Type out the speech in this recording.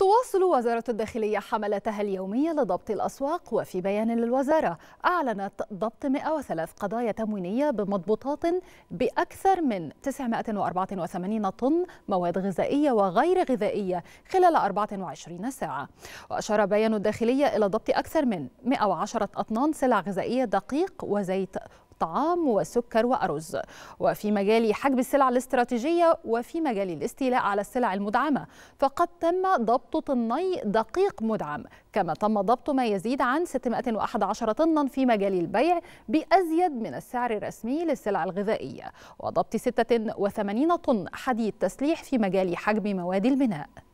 تواصل وزارة الداخلية حملتها اليومية لضبط الأسواق وفي بيان للوزارة أعلنت ضبط 103 قضايا تموينية بمضبوطات بأكثر من 984 طن مواد غذائية وغير غذائية خلال 24 ساعة وأشار بيان الداخلية إلى ضبط أكثر من 110 أطنان سلع غذائية دقيق وزيت الطعام والسكر وأرز وفي مجال حجب السلع الاستراتيجية وفي مجال الاستيلاء على السلع المدعمة فقد تم ضبط طني دقيق مدعم كما تم ضبط ما يزيد عن 611 طنا في مجال البيع بأزيد من السعر الرسمي للسلع الغذائية وضبط 86 طن حديد تسليح في مجال حجب مواد البناء